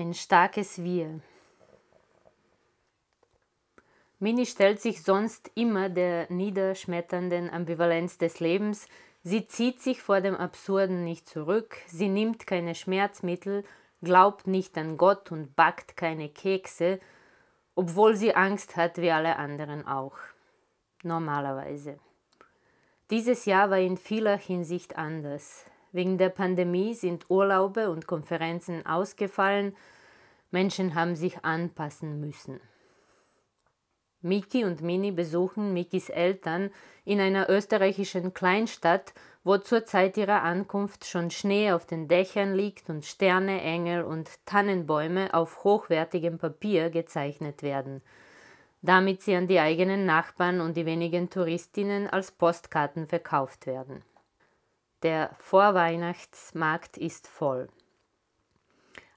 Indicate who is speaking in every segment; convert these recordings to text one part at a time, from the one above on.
Speaker 1: ein starkes Wir. Mini stellt sich sonst immer der niederschmetternden Ambivalenz des Lebens, sie zieht sich vor dem Absurden nicht zurück, sie nimmt keine Schmerzmittel, glaubt nicht an Gott und backt keine Kekse, obwohl sie Angst hat wie alle anderen auch. Normalerweise. Dieses Jahr war in vieler Hinsicht anders. Wegen der Pandemie sind Urlaube und Konferenzen ausgefallen. Menschen haben sich anpassen müssen. Miki und Mini besuchen Mikis Eltern in einer österreichischen Kleinstadt, wo zur Zeit ihrer Ankunft schon Schnee auf den Dächern liegt und Sterne, Engel und Tannenbäume auf hochwertigem Papier gezeichnet werden, damit sie an die eigenen Nachbarn und die wenigen Touristinnen als Postkarten verkauft werden. Der Vorweihnachtsmarkt ist voll.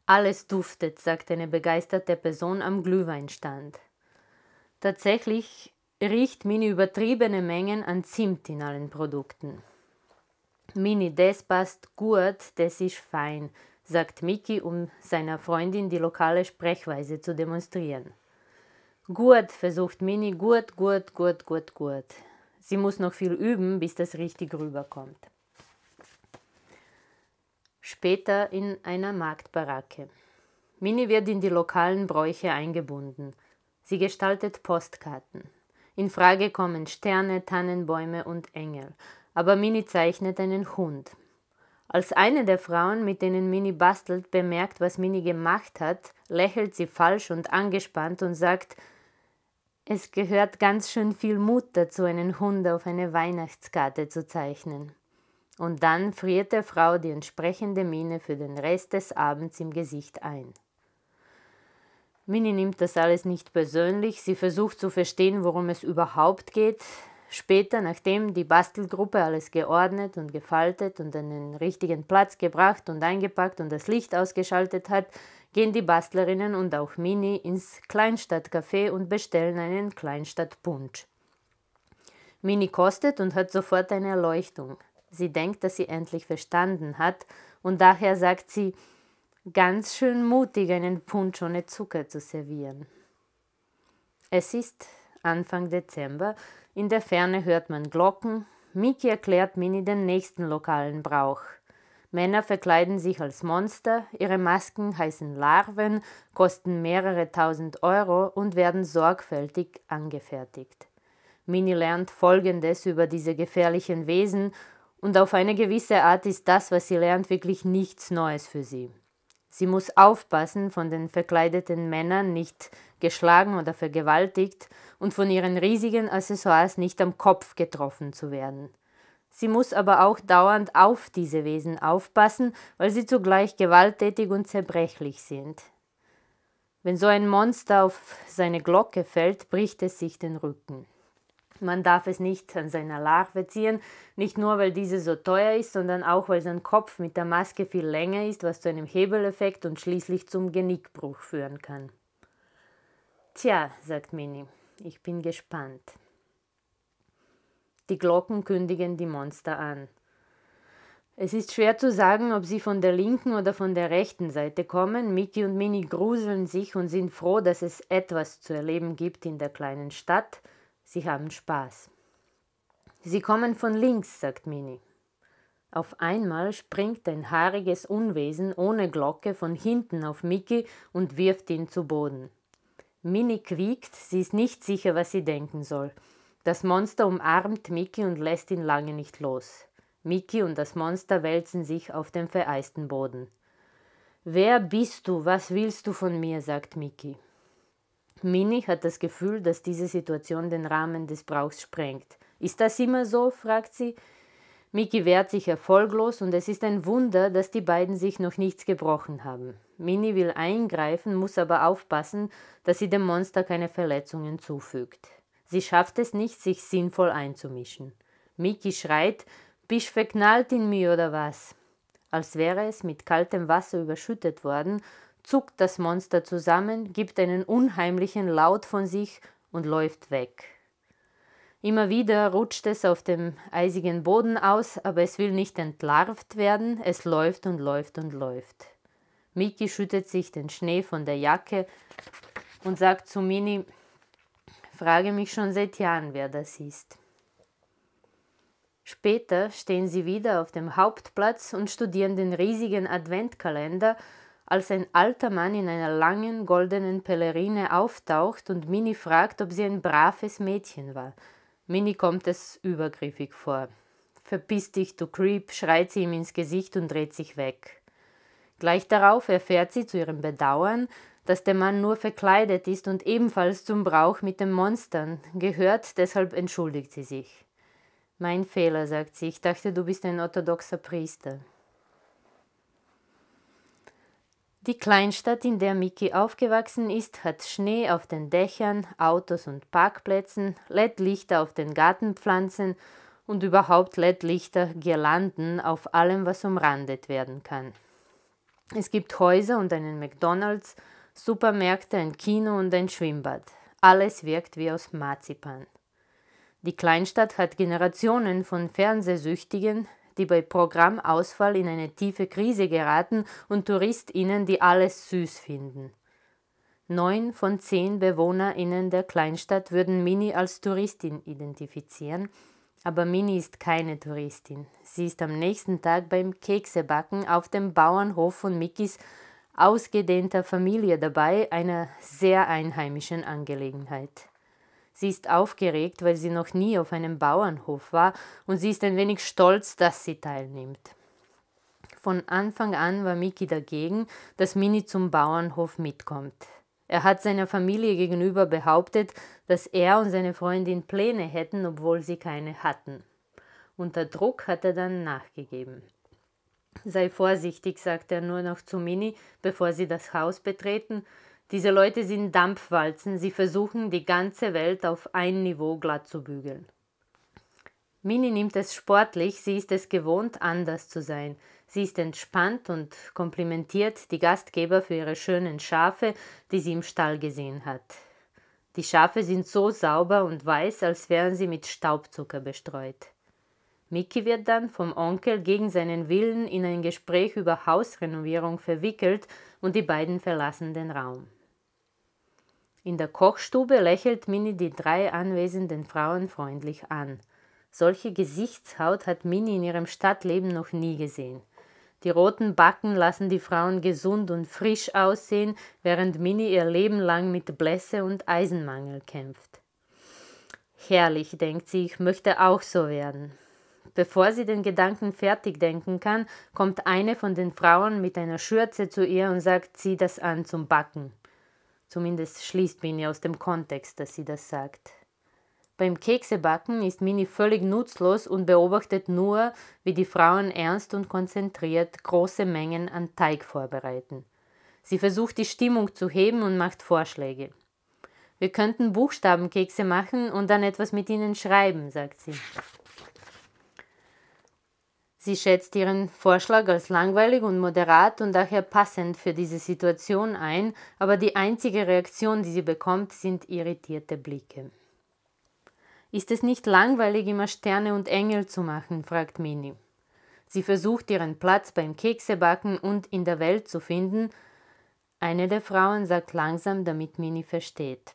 Speaker 1: Alles duftet, sagt eine begeisterte Person am Glühweinstand. Tatsächlich riecht Mini übertriebene Mengen an Zimt in allen Produkten. Mini, das passt gut, das ist fein, sagt Miki, um seiner Freundin die lokale Sprechweise zu demonstrieren. Gut, versucht Mini, gut, gut, gut, gut, gut. Sie muss noch viel üben, bis das richtig rüberkommt später in einer Marktbaracke. Mini wird in die lokalen Bräuche eingebunden. Sie gestaltet Postkarten. In Frage kommen Sterne, Tannenbäume und Engel. Aber Mini zeichnet einen Hund. Als eine der Frauen, mit denen Mini bastelt, bemerkt, was Mini gemacht hat, lächelt sie falsch und angespannt und sagt, es gehört ganz schön viel Mut dazu, einen Hund auf eine Weihnachtskarte zu zeichnen und dann friert der Frau die entsprechende Miene für den Rest des Abends im Gesicht ein. Mini nimmt das alles nicht persönlich, sie versucht zu verstehen, worum es überhaupt geht. Später, nachdem die Bastelgruppe alles geordnet und gefaltet und an den richtigen Platz gebracht und eingepackt und das Licht ausgeschaltet hat, gehen die Bastlerinnen und auch Mini ins Kleinstadtcafé und bestellen einen Kleinstadtpunsch. Mini kostet und hat sofort eine Erleuchtung. Sie denkt, dass sie endlich verstanden hat und daher sagt sie, ganz schön mutig, einen Punsch ohne Zucker zu servieren. Es ist Anfang Dezember, in der Ferne hört man Glocken, Miki erklärt Mini den nächsten lokalen Brauch. Männer verkleiden sich als Monster, ihre Masken heißen Larven, kosten mehrere tausend Euro und werden sorgfältig angefertigt. Mini lernt Folgendes über diese gefährlichen Wesen und auf eine gewisse Art ist das, was sie lernt, wirklich nichts Neues für sie. Sie muss aufpassen, von den verkleideten Männern nicht geschlagen oder vergewaltigt und von ihren riesigen Accessoires nicht am Kopf getroffen zu werden. Sie muss aber auch dauernd auf diese Wesen aufpassen, weil sie zugleich gewalttätig und zerbrechlich sind. Wenn so ein Monster auf seine Glocke fällt, bricht es sich den Rücken. Man darf es nicht an seiner Larve ziehen, nicht nur weil diese so teuer ist, sondern auch weil sein Kopf mit der Maske viel länger ist, was zu einem Hebeleffekt und schließlich zum Genickbruch führen kann. Tja, sagt Minnie, ich bin gespannt. Die Glocken kündigen die Monster an. Es ist schwer zu sagen, ob sie von der linken oder von der rechten Seite kommen. Mickey und Minnie gruseln sich und sind froh, dass es etwas zu erleben gibt in der kleinen Stadt. Sie haben Spaß. Sie kommen von links, sagt Mini. Auf einmal springt ein haariges Unwesen ohne Glocke von hinten auf Mickey und wirft ihn zu Boden. Minnie quiekt, sie ist nicht sicher, was sie denken soll. Das Monster umarmt Mickey und lässt ihn lange nicht los. Mickey und das Monster wälzen sich auf dem vereisten Boden. Wer bist du? Was willst du von mir? sagt Mickey. Minich hat das Gefühl, dass diese Situation den Rahmen des Brauchs sprengt. Ist das immer so? fragt sie. Miki wehrt sich erfolglos und es ist ein Wunder, dass die beiden sich noch nichts gebrochen haben. Mini will eingreifen, muss aber aufpassen, dass sie dem Monster keine Verletzungen zufügt. Sie schafft es nicht, sich sinnvoll einzumischen. Miki schreit, Bisch verknallt in mir oder was? Als wäre es mit kaltem Wasser überschüttet worden zuckt das Monster zusammen, gibt einen unheimlichen Laut von sich und läuft weg. Immer wieder rutscht es auf dem eisigen Boden aus, aber es will nicht entlarvt werden, es läuft und läuft und läuft. Miki schüttet sich den Schnee von der Jacke und sagt zu Mini, frage mich schon seit Jahren, wer das ist. Später stehen sie wieder auf dem Hauptplatz und studieren den riesigen Adventkalender als ein alter Mann in einer langen goldenen Pelerine auftaucht und Minnie fragt, ob sie ein braves Mädchen war. Minnie kommt es übergriffig vor. Verpiss dich, du Creep, schreit sie ihm ins Gesicht und dreht sich weg. Gleich darauf erfährt sie zu ihrem Bedauern, dass der Mann nur verkleidet ist und ebenfalls zum Brauch mit den Monstern gehört, deshalb entschuldigt sie sich. Mein Fehler, sagt sie, ich dachte, du bist ein orthodoxer Priester. Die Kleinstadt, in der Mickey aufgewachsen ist, hat Schnee auf den Dächern, Autos und Parkplätzen, LED-Lichter auf den Gartenpflanzen und überhaupt LED-Lichter, Girlanden auf allem, was umrandet werden kann. Es gibt Häuser und einen McDonald's, Supermärkte, ein Kino und ein Schwimmbad. Alles wirkt wie aus Marzipan. Die Kleinstadt hat Generationen von Fernsehsüchtigen, die bei Programmausfall in eine tiefe Krise geraten und Touristinnen, die alles süß finden. Neun von zehn Bewohnerinnen der Kleinstadt würden Mini als Touristin identifizieren, aber Mini ist keine Touristin. Sie ist am nächsten Tag beim Keksebacken auf dem Bauernhof von Mikis ausgedehnter Familie dabei, einer sehr einheimischen Angelegenheit. Sie ist aufgeregt, weil sie noch nie auf einem Bauernhof war und sie ist ein wenig stolz, dass sie teilnimmt. Von Anfang an war Miki dagegen, dass Mini zum Bauernhof mitkommt. Er hat seiner Familie gegenüber behauptet, dass er und seine Freundin Pläne hätten, obwohl sie keine hatten. Unter Druck hat er dann nachgegeben. Sei vorsichtig, sagt er nur noch zu Mini, bevor sie das Haus betreten, diese Leute sind Dampfwalzen, sie versuchen die ganze Welt auf ein Niveau glatt zu bügeln. Mini nimmt es sportlich, sie ist es gewohnt, anders zu sein. Sie ist entspannt und komplimentiert die Gastgeber für ihre schönen Schafe, die sie im Stall gesehen hat. Die Schafe sind so sauber und weiß, als wären sie mit Staubzucker bestreut. Mickey wird dann vom Onkel gegen seinen Willen in ein Gespräch über Hausrenovierung verwickelt und die beiden verlassen den Raum. In der Kochstube lächelt Minnie die drei anwesenden Frauen freundlich an. Solche Gesichtshaut hat Minnie in ihrem Stadtleben noch nie gesehen. Die roten Backen lassen die Frauen gesund und frisch aussehen, während Minnie ihr Leben lang mit Blässe und Eisenmangel kämpft. Herrlich, denkt sie, ich möchte auch so werden. Bevor sie den Gedanken fertig denken kann, kommt eine von den Frauen mit einer Schürze zu ihr und sagt, zieh das an zum Backen. Zumindest schließt Mini aus dem Kontext, dass sie das sagt. Beim Keksebacken ist Mini völlig nutzlos und beobachtet nur, wie die Frauen ernst und konzentriert große Mengen an Teig vorbereiten. Sie versucht die Stimmung zu heben und macht Vorschläge. Wir könnten Buchstabenkekse machen und dann etwas mit ihnen schreiben, sagt sie. Sie schätzt ihren Vorschlag als langweilig und moderat und daher passend für diese Situation ein, aber die einzige Reaktion, die sie bekommt, sind irritierte Blicke. Ist es nicht langweilig, immer Sterne und Engel zu machen? fragt Mini. Sie versucht ihren Platz beim Keksebacken und in der Welt zu finden. Eine der Frauen sagt langsam, damit Mini versteht.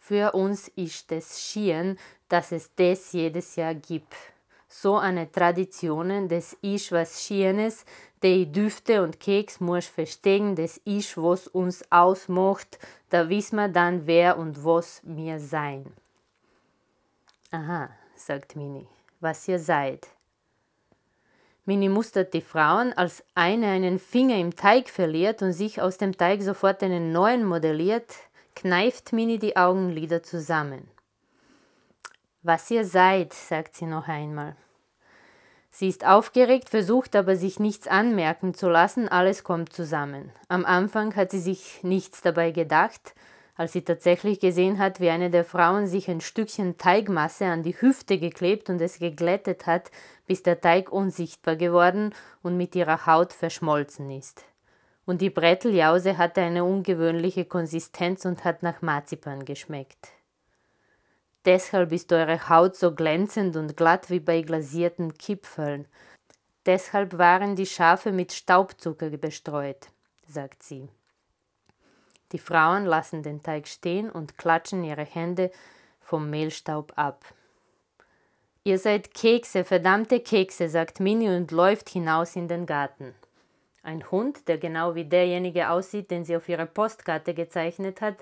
Speaker 1: Für uns ist es schien, dass es das jedes Jahr gibt so eine Tradition des Ich was Schienes, die Düfte und Keks muss verstehen, des Ich was uns ausmacht, da wissen wir dann wer und was wir sein. Aha, sagt Mini, was ihr seid. Mini mustert die Frauen, als eine einen Finger im Teig verliert und sich aus dem Teig sofort einen neuen modelliert, kneift Mini die Augenlider zusammen. Was ihr seid, sagt sie noch einmal. Sie ist aufgeregt, versucht aber sich nichts anmerken zu lassen, alles kommt zusammen. Am Anfang hat sie sich nichts dabei gedacht, als sie tatsächlich gesehen hat, wie eine der Frauen sich ein Stückchen Teigmasse an die Hüfte geklebt und es geglättet hat, bis der Teig unsichtbar geworden und mit ihrer Haut verschmolzen ist. Und die Bretteljause hatte eine ungewöhnliche Konsistenz und hat nach Marzipan geschmeckt. Deshalb ist eure Haut so glänzend und glatt wie bei glasierten Kipfeln. Deshalb waren die Schafe mit Staubzucker bestreut, sagt sie. Die Frauen lassen den Teig stehen und klatschen ihre Hände vom Mehlstaub ab. Ihr seid Kekse, verdammte Kekse, sagt Minnie und läuft hinaus in den Garten. Ein Hund, der genau wie derjenige aussieht, den sie auf ihrer Postkarte gezeichnet hat,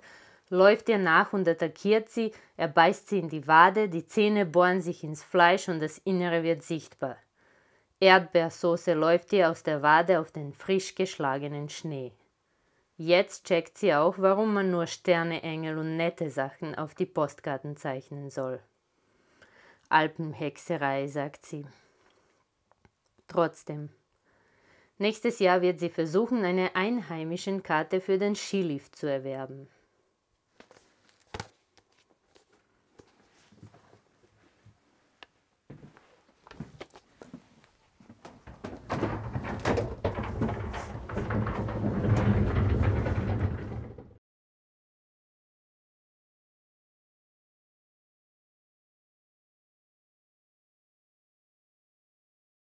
Speaker 1: läuft ihr nach und attackiert sie, er beißt sie in die Wade, die Zähne bohren sich ins Fleisch und das Innere wird sichtbar. Erdbeersoße läuft ihr aus der Wade auf den frisch geschlagenen Schnee. Jetzt checkt sie auch, warum man nur Sterne, Engel und nette Sachen auf die Postkarten zeichnen soll. Alpenhexerei, sagt sie. Trotzdem. Nächstes Jahr wird sie versuchen, eine einheimischen Karte für den Skilift zu erwerben.